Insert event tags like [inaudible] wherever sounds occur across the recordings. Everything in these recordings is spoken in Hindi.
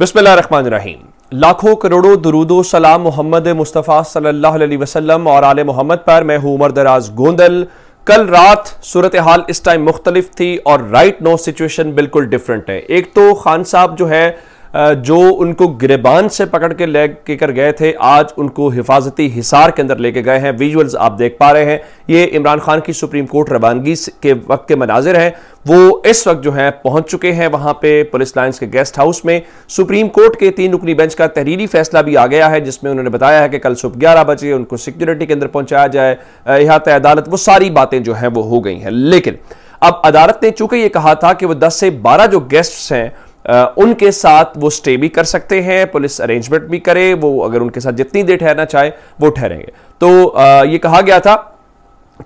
बिस्मिल्लाहिर्रहमानिर्रहीम लाखों करोड़ों दरूदो सलाम मोहम्मद मुस्तफ़ा सल्लल्लाहु अलैहि वसल्लम और आल मोहम्मद पर मैं हूं उमर दराज गोंदल कल रात सूरत हाल इस टाइम मुख्तलिफ थी और राइट नो सिचुएशन बिल्कुल डिफरेंट है एक तो खान साहब जो है जो उनको गिरेबान से पकड़ के ले कर गए थे आज उनको हिफाजती हिसार के अंदर लेके गए हैं विजुअल्स आप देख पा रहे हैं ये इमरान खान की सुप्रीम कोर्ट रवानगी के वक्त के मनाजिर हैं वो इस वक्त जो है पहुंच चुके हैं वहां पे पुलिस लाइंस के गेस्ट हाउस में सुप्रीम कोर्ट के तीन रुकनी बेंच का तहरीरी फैसला भी आ गया है जिसमें उन्होंने बताया है कि कल सुबह ग्यारह बजे उनको सिक्योरिटी के अंदर पहुंचाया जाए अहात अदालत वो सारी बातें जो हैं वो हो गई हैं लेकिन अब अदालत ने चूंकि ये कहा था कि वो 10 से 12 जो गेस्ट्स हैं उनके साथ वो स्टे भी कर सकते हैं पुलिस अरेंजमेंट भी करे वो अगर उनके साथ जितनी देर ठहरना चाहे वो ठहरेंगे तो ये कहा गया था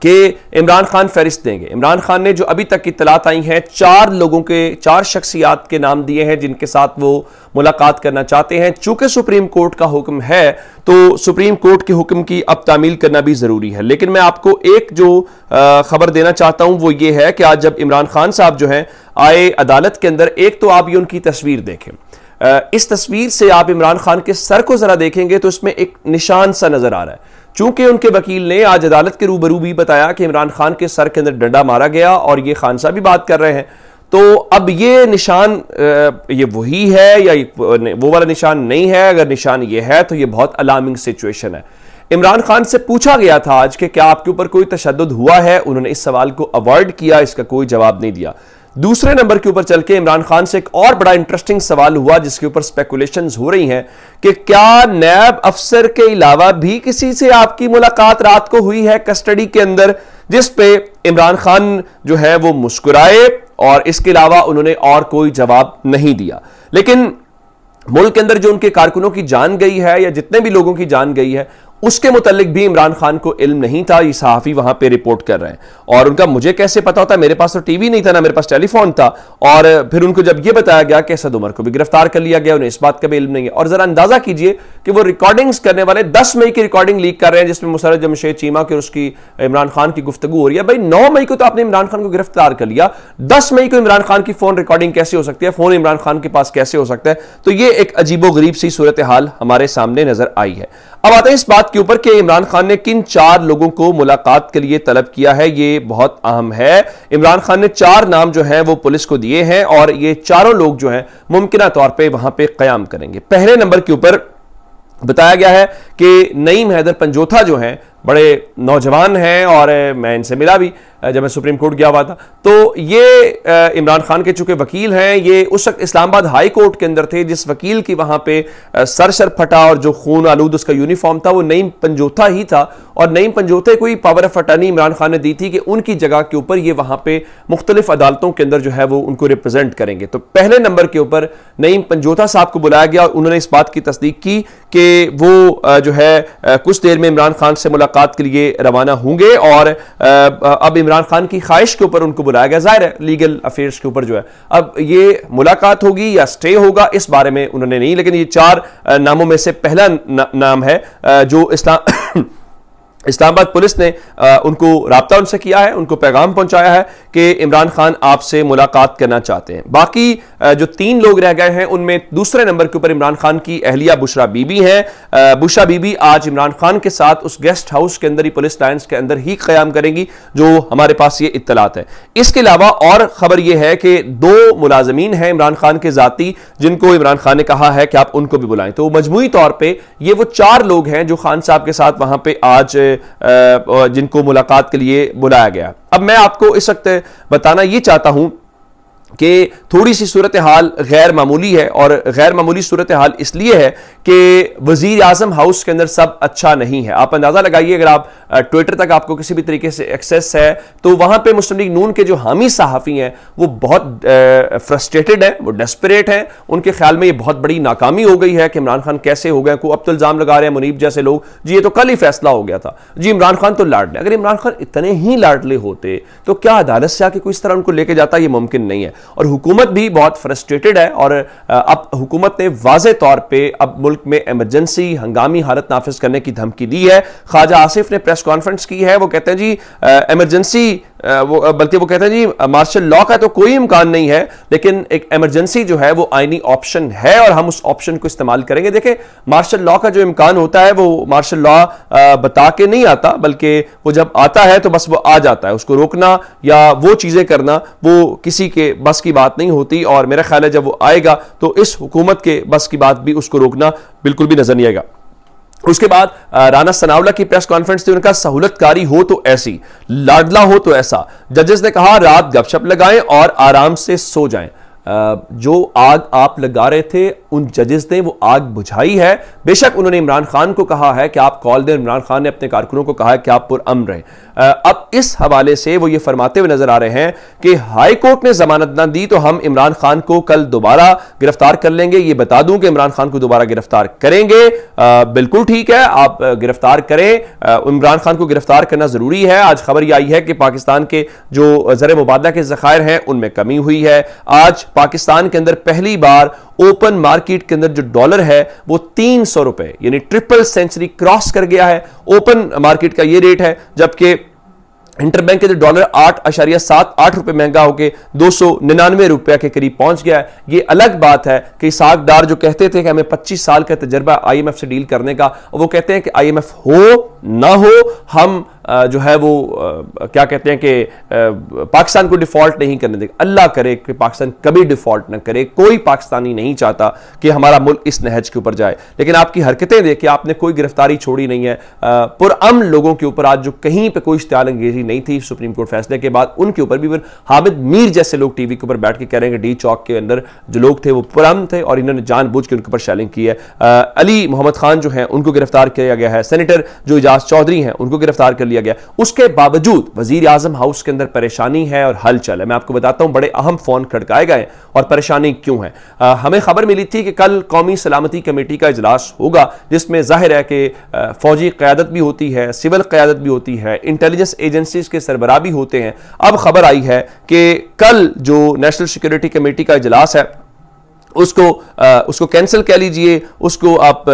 कि इमरान खान फहरिस्त देंगे इमरान खान ने जो अभी तक इतलात आई हैं चार लोगों के चार शख्सियात के नाम दिए हैं जिनके साथ वो मुलाकात करना चाहते हैं चूंकि सुप्रीम कोर्ट का हुक्म है तो सुप्रीम कोर्ट के हुक्म की अब तामील करना भी ज़रूरी है लेकिन मैं आपको एक जो खबर देना चाहता हूं वो ये है कि आज जब इमरान खान साहब जो हैं आए अदालत के अंदर एक तो आप ये उनकी तस्वीर देखें इस तस्वीर से आप इमरान खान के सर को ज़रा देखेंगे तो इसमें एक निशान सा नज़र आ रहा है चूंकि उनके वकील ने आज अदालत के रूबरू भी बताया कि इमरान खान के सर के अंदर डंडा मारा गया और ये खान साहब भी बात कर रहे हैं तो अब ये निशान ये वही है या वो वाला निशान नहीं है अगर निशान ये है तो ये बहुत अलार्मिंग सिचुएशन है इमरान खान से पूछा गया था आज कि क्या आपके ऊपर कोई तशद हुआ है उन्होंने इस सवाल को अवॉइड किया इसका कोई जवाब नहीं दिया दूसरे नंबर के ऊपर चल के इमरान खान से एक और बड़ा इंटरेस्टिंग सवाल हुआ जिसके ऊपर स्पेकुलेशन हो रही हैं कि क्या नैब अफसर के अलावा भी किसी से आपकी मुलाकात रात को हुई है कस्टडी के अंदर जिस पे इमरान खान जो है वो मुस्कुराए और इसके अलावा उन्होंने और कोई जवाब नहीं दिया लेकिन मुल्क के अंदर जो उनके कारकुनों की जान गई है या जितने भी लोगों की जान गई है उसके मुतलिक भी इमरान खान को इल्म नहीं था ये सहाफ़ी वहां पे रिपोर्ट कर रहे हैं और उनका मुझे कैसे पता होता मेरे पास तो टीवी नहीं था ना मेरे पास टेलीफोन था और फिर उनको जब ये बताया गया कि असद उमर को भी गिरफ्तार कर लिया गया उन्हें इस बात का भी इल्म नहीं है और ज़रा अंदाज़ा कीजिए कि वो रिकॉर्डिंग्स करने वाले दस मई की रिकॉर्डिंग लीक कर रहे हैं जिसमें मुसरत जमशेद चीमा की उसकी इमरान खान की गुफ्तु हो रही है भाई नौ मई को तो आपने इमरान खान को गिरफ्तार कर लिया दस मई को इमरान खान की फ़ोन रिकॉर्डिंग कैसे हो सकती है फ़ोन इमरान खान के पास कैसे हो सकता है तो ये एक अजीबो गरीब सी सूरत हाल हमारे सामने नज़र आई है अब आते हैं इस बात के ऊपर कि इमरान खान ने किन चार लोगों को मुलाकात के लिए तलब किया है ये बहुत अहम है इमरान खान ने चार नाम जो हैं वो पुलिस को दिए हैं और ये चारों लोग जो हैं मुमकिन तौर पे वहां पे क्याम करेंगे पहले नंबर के ऊपर बताया गया है कि नईम हैदर पंजोथा जो हैं बड़े नौजवान हैं और मैं इनसे मिला भी जब मैं सुप्रीम कोर्ट गया हुआ था तो ये इमरान खान के चूंकि वकील हैं ये उस वक्त इस्लामाबाद हाई कोर्ट के अंदर थे जिस वकील की वहां पे सर सर फटा और जो खून आलूद उसका यूनिफॉर्म था वो नईम पंजोथा ही था और नईम पंजोथे को ही power of attorney Imran Khan ने दी थी कि उनकी जगह के ऊपर ये वहां पे मुख्तलिफ अदालतों के अंदर जो है वो उनको रिप्रेजेंट करेंगे तो पहले नंबर के ऊपर नईम पंजोथा साहब को बुलाया गया और उन्होंने इस बात की तस्दीक की कि वो जो है कुछ देर में इमरान खान से मुलाकात के लिए रवाना होंगे और अब इमरान इमरान खान की ख्वाहिश के ऊपर उनको बुलाया गया जाहिर है लीगल अफेयर्स के ऊपर जो है अब ये मुलाकात होगी या स्टे होगा इस बारे में उन्होंने नहीं लेकिन ये चार नामों में से पहला ना, नाम है जो इस्ला [coughs] इस्लामाबाद पुलिस ने आ, उनको रबता उनसे किया है उनको पैगाम पहुंचाया है कि इमरान खान आपसे मुलाकात करना चाहते हैं बाकी जो तीन लोग रह गए हैं उनमें दूसरे नंबर के ऊपर इमरान खान की अहलिया बुशरा बीबी हैं बुशरा बीबी आज इमरान खान के साथ उस गेस्ट हाउस के अंदर ही पुलिस लाइन्स के अंदर ही क्याम करेंगी जो हमारे पास ये इतलात है इसके अलावा और खबर यह है कि दो मुलाजमीन हैं इमरान खान के जाती जिनको इमरान खान ने कहा है कि आप उनको भी बुलाएं तो मजमू तौर पर यह वो चार लोग हैं जो खान साहब के साथ वहां पर आज जिनको मुलाकात के लिए बुलाया गया अब मैं आपको इस वक्त बताना ये चाहता हूं कि थोड़ी सी सूरत हाल गैर मामूली है और गैर मामूली सूरत हाल इसलिए है कि वजीर आजम हाउस के अंदर सब अच्छा नहीं है आप अंदाज़ा लगाइए अगर आप ट्विटर तक आपको किसी भी तरीके से एक्सेस है तो वहां पर मुस्लिम लीग नून के जो हामी सहाफ़ी हैं वो बहुत फ्रस्ट्रेटेड हैं वो डेस्परेट हैं उनके ख्याल में ये बहुत बड़ी नाकामी हो गई है कि इमरान खान कैसे हो गए को अब तो इल्ज़ाम लगा रहे हैं मुनीब जैसे लोग जी ये तो कल ही फैसला हो गया था जी इमरान खान तो लाडले अगर इमरान खान इतने ही लाडले होते तो क्या अदालत से आके कोई इस तरह उनको लेके जाता ये मुमकिन नहीं है और हुकूमत भी बहुत फ्रस्ट्रेटेड है और अब हुकूमत ने वाज तौर पर अब मुल्क में एमरजेंसी हंगामी हालत नाफिज करने की धमकी दी है ख्वाजा आसिफ ने प्रेस कॉन्फ्रेंस की है वो कहते हैं जी एमरजेंसी वो बल्कि वो कहते हैं जी मार्शल लॉ का तो कोई इम्कान नहीं है लेकिन एक एमरजेंसी जो है वो आइनी ऑप्शन है और हम उस ऑप्शन को इस्तेमाल करेंगे देखें मार्शल लॉ का जो इम्कान होता है वो मार्शल लॉ बता के नहीं आता बल्कि वो जब आता है तो बस वो आ जाता है उसको रोकना या वो चीज़ें करना वो किसी के बस की बात नहीं होती और मेरा ख्याल है जब वो आएगा तो इस हुकूमत के बस की बात भी उसको रोकना बिल्कुल भी नजर नहीं आएगा उसके बाद राणा सनावला की प्रेस कॉन्फ्रेंस थी उनका सहूलतकारी हो तो ऐसी लाडला हो तो ऐसा जजेस ने कहा रात गपशप लगाएं और आराम से सो जाएं जो आग आप लगा रहे थे उन जजेस ने वो आग बुझाई है बेशक उन्होंने इमरान खान को कहा है कि आप कॉल दें इमरान खान ने अपने कारकुनों को कहा है कि आप पुरम रहें अब इस हवाले से वो ये फरमाते हुए नजर आ रहे हैं कि हाई कोर्ट ने जमानत ना दी तो हम इमरान खान को कल दोबारा गिरफ्तार कर लेंगे ये बता दूं कि इमरान खान को दोबारा गिरफ्तार करेंगे आ, बिल्कुल ठीक है आप गिरफ्तार करें इमरान खान को गिरफ्तार करना जरूरी है आज खबर यह आई है कि पाकिस्तान के जो जर मुबादला के जखायर हैं उनमें कमी हुई है आज पाकिस्तान के अंदर पहली बार ओपन मार्केट मार्केट के अंदर जो डॉलर है वो तीन सौ रुपए यानी ट्रिपल सेंचुरी क्रॉस कर गया है ओपन मार्केट का ये रेट है जबकि इंटरबैंक के जो डॉलर आठ अशारिया सात आठ रुपए महंगा होकर दो सौ निन्यानवे रुपया के करीब पहुंच गया है ये अलग बात है कि सागदार जो कहते थे कि हमें 25 साल का तजर्बा आईएमएफ से डील करने का वो कहते हैं कि आईएमएफ हो ना हो हम जो है वो क्या कहते हैं कि पाकिस्तान को डिफ़ॉल्ट नहीं करने देगा अल्लाह करे कि पाकिस्तान कभी डिफ़ॉल्ट ना करे कोई पाकिस्तानी नहीं चाहता कि हमारा मुल्क इस नहज के ऊपर जाए लेकिन आपकी हरकतें देखिए आपने कोई गिरफ्तारी छोड़ी नहीं है पुरम लोगों के ऊपर आज जो कहीं पर कोई इश्तार अंगेजी नहीं थी सुप्रीम कोर्ट फैसले के बाद उनके ऊपर भी हामिद मीर जैसे लोग टीवी के ऊपर बैठ के कह रहे हैं कि डी चौक के अंदर जो लोग थे वो पुरम थे और इन्होंने बुझ के उनके ऊपर शैलिंग की है अली मोहम्मद खान जो है उनको गिरफ्तार किया गया है सेनेटर जो इजाज चौधरी हैं उनको गिरफ्तार कर लिया गया उसके बावजूद वजीर आजम हाउस के अंदर परेशानी है और हलचल है मैं आपको बताता हूं बड़े अहम फोन खड़काए गए और परेशानी क्यों है आ, हमें खबर मिली थी कि कल कौमी सलामती कमेटी का इजलास होगा जिसमें जाहिर है कि फौजी क्यादत भी होती है सिविल क्यादत भी होती है इंटेलिजेंस एजेंसीज के सरबरा भी होते हैं अब खबर आई है कि कल जो नेशनल सिक्योरिटी कमेटी का इजलास है उसको आ, उसको कैंसिल कह लीजिए उसको आप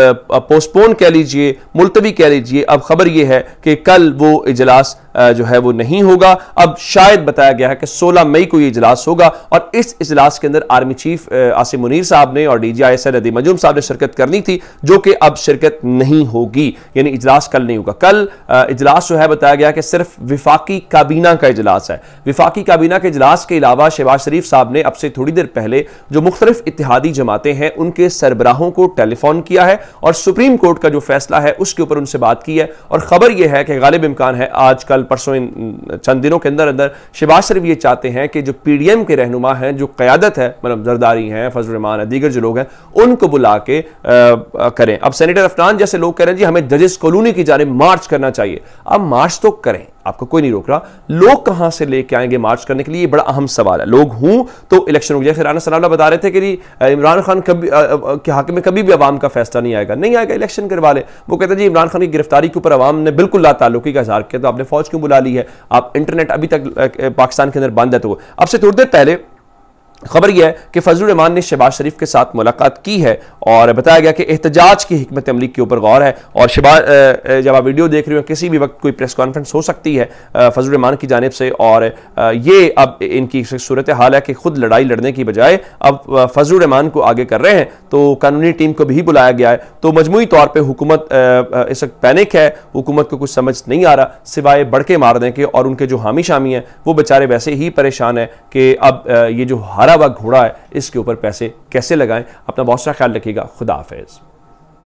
पोस्टपोन कह लीजिए मुलतवी कह लीजिए अब खबर यह है कि कल वो इजलास जो है वो नहीं होगा अब शायद बताया गया है कि 16 मई को ये इजलास होगा और इस इजलास के अंदर आर्मी चीफ आसिम मुनीर साहब ने और D G I S Nadeem मजूम साहब ने शिरकत करनी थी जो कि अब शिरकत नहीं होगी यानी इजलास कल नहीं होगा कल इजलास जो है बताया गया कि सिर्फ विफाकी काबीना का इजलास है विफाकी काबीना के इजलास के अलावा शहबाज शरीफ साहब ने अब से थोड़ी देर पहले जो मुख्तलिफ इतिहास जिहादी जमातें हैं उनके सरबराहों को टेलीफोन किया है और सुप्रीम कोर्ट का जो फैसला है उसके ऊपर उनसे बात की है और खबर यह है कि गालिब इम्कान है आज कल परसों इन चंद दिनों के अंदर अंदर शिबाज शरीफ ये चाहते हैं कि जो पी डी एम के रहनुमा हैं जो क्यादत है मतलब जरदारी हैं फजलरमान है दीगर जो लोग हैं उनको बुला के करें अब सैनिटर अफनान जैसे लोग कह रहे हैं जी हमें जजेस कॉलोनी की जाने मार्च करना चाहिए अब मार्च तो करें आपको कोई नहीं रोक रहा लोग कहां से लेके आएंगे मार्च करने के लिए ये बड़ा अहम सवाल है लोग हूं तो इलेक्शन हो जैसे राना सनावला बता रहे थे कि इमरान खान कभी के हाक में कभी भी आवाम का फैसला नहीं आएगा नहीं आएगा इलेक्शन करवा ले वो कहते हैं जी इमरान खान की गिरफ्तारी के ऊपर आवाम ने बिल्कुल ला लातालुकी का इजहार किया तो आपने फौज क्यों बुला ली है आप इंटरनेट अभी तक पाकिस्तान के अंदर बंद है तो अब से थोड़ी देर पहले खबर यह है कि फजल रहमान ने शहबाज शरीफ के साथ मुलाकात की है और बताया गया कि एहतजाज की हमत अमली के ऊपर गौर है और शहबाज जब आप वीडियो देख रहे हो किसी भी वक्त कोई प्रेस कॉन्फ्रेंस हो सकती है फजल रहमान की जानब से और ये अब इनकी सूरत हाल है कि खुद लड़ाई लड़ने की बजाय अब फजल रहमान को आगे कर रहे हैं तो कानूनी टीम को भी बुलाया गया है तो मजमू तौर पर हुकूमत इस वक्त पैनिक है हुकूमत को कुछ समझ नहीं आ रहा सिवाए बड़के मारने मार दें के और उनके जो हामी शामी हैं वो बेचारे वैसे ही परेशान हैं कि अब ये जो हार हरा हुआ घोड़ा है इसके ऊपर पैसे कैसे लगाएं अपना बहुत सारा ख्याल रखिएगा खुदा हाफिज़